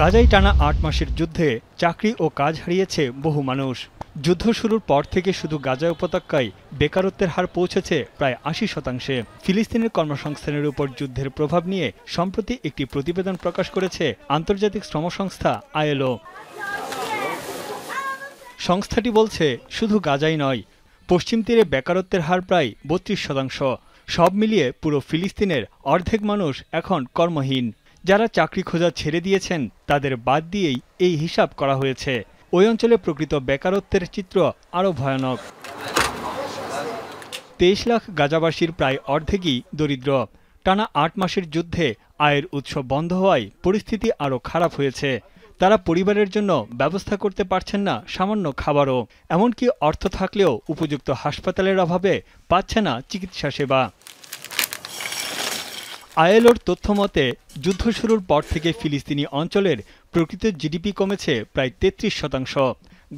গাজাই টানা আট মাসের যুদ্ধে চাকরি ও কাজ হারিয়েছে বহু মানুষ যুদ্ধ শুরুর পর থেকে শুধু গাজা উপত্যকায় বেকারত্বের হার পৌঁছেছে প্রায় আশি শতাংশে ফিলিস্তিনের কর্মসংস্থানের উপর যুদ্ধের প্রভাব নিয়ে সম্প্রতি একটি প্রতিবেদন প্রকাশ করেছে আন্তর্জাতিক শ্রম সংস্থা আয়েলো সংস্থাটি বলছে শুধু গাজাই নয় পশ্চিম তীরে বেকারত্বের হার প্রায় বত্রিশ শতাংশ সব মিলিয়ে পুরো ফিলিস্তিনের অর্ধেক মানুষ এখন কর্মহীন যারা চাকরি খোঁজা ছেড়ে দিয়েছেন তাদের বাদ দিয়েই এই হিসাব করা হয়েছে ওই অঞ্চলে প্রকৃত বেকারত্বের চিত্র আরও ভয়ানক তেইশ লাখ গাজাবাসীর প্রায় অর্ধেকই দরিদ্র টানা আট মাসের যুদ্ধে আয়ের উৎস বন্ধ হওয়ায় পরিস্থিতি আরও খারাপ হয়েছে তারা পরিবারের জন্য ব্যবস্থা করতে পারছেন না সামান্য খাবারও এমনকি অর্থ থাকলেও উপযুক্ত হাসপাতালের অভাবে পাচ্ছে না চিকিৎসা সেবা আইএলওর তথ্যমতে যুদ্ধ শুরুর পর থেকে ফিলিস্তিনি অঞ্চলের প্রকৃত জিডিপি কমেছে প্রায় তেত্রিশ শতাংশ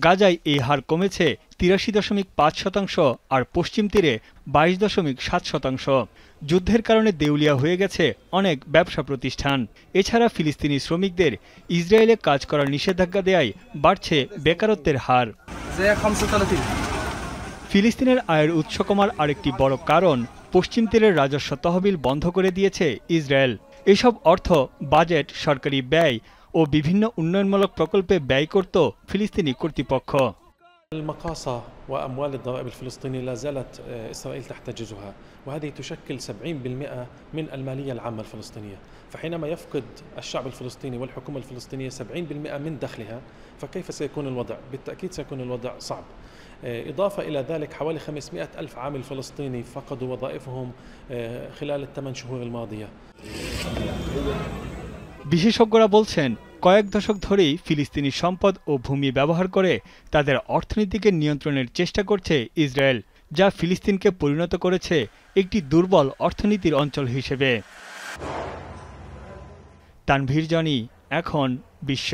গাজায় এই হার কমেছে তিরাশি দশমিক পাঁচ শতাংশ আর পশ্চিম তীরে বাইশ দশমিক সাত শতাংশ যুদ্ধের কারণে দেউলিয়া হয়ে গেছে অনেক ব্যবসা প্রতিষ্ঠান এছাড়া ফিলিস্তিনি শ্রমিকদের ইসরায়েলে কাজ করার নিষেধাজ্ঞা দেয়ায় বাড়ছে বেকারত্বের হার ফিলিস্তিনের আয়ের উৎস কমার আরেকটি বড় কারণ পশ্চিম তীরের রাজস্ব তহবিল বন্ধ করে দিয়েছে ইসরায়েল এসব অর্থ বাজেট সরকারি ব্যয় ও বিভিন্ন উন্নয়নমূলক প্রকল্পে ব্যয় করত ফিলিস্তিনি কর্তৃপক্ষ المقاصة وأموال الضرائب الفلسطينية لا زالت آه، إسرائيل تحتجزها وهذه تشكل 70% من المالية العامة الفلسطينية فحينما يفقد الشعب الفلسطيني والحكومة الفلسطينية 70% من دخلها فكيف سيكون الوضع؟ بالتأكيد سيكون الوضع صعب آه، إضافة إلى ذلك حوالي 500 ألف عامل فلسطيني فقدوا وظائفهم آه، خلال الثمان شهور الماضية বিশেষজ্ঞরা বলছেন কয়েক দশক ধরেই ফিলিস্তিনি সম্পদ ও ভূমি ব্যবহার করে তাদের অর্থনীতিকে নিয়ন্ত্রণের চেষ্টা করছে ইসরায়েল যা ফিলিস্তিনকে পরিণত করেছে একটি দুর্বল অর্থনীতির অঞ্চল হিসেবে তানভীর জনি এখন বিশ্ব